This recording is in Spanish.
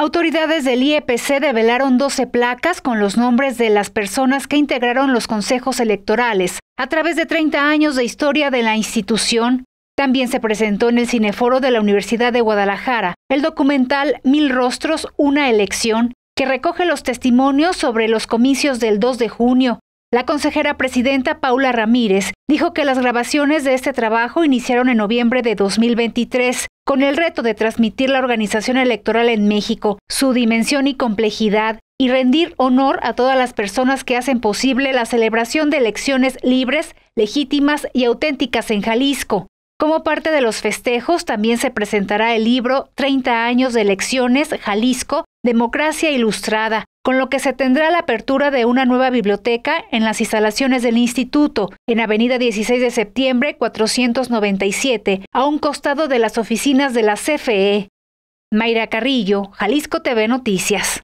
Autoridades del IEPC develaron 12 placas con los nombres de las personas que integraron los consejos electorales a través de 30 años de historia de la institución. También se presentó en el Cineforo de la Universidad de Guadalajara el documental Mil Rostros, una elección, que recoge los testimonios sobre los comicios del 2 de junio, la consejera presidenta Paula Ramírez dijo que las grabaciones de este trabajo iniciaron en noviembre de 2023 con el reto de transmitir la organización electoral en México, su dimensión y complejidad, y rendir honor a todas las personas que hacen posible la celebración de elecciones libres, legítimas y auténticas en Jalisco. Como parte de los festejos también se presentará el libro 30 años de elecciones, Jalisco, Democracia Ilustrada, con lo que se tendrá la apertura de una nueva biblioteca en las instalaciones del instituto, en Avenida 16 de septiembre 497, a un costado de las oficinas de la CFE. Mayra Carrillo, Jalisco TV Noticias.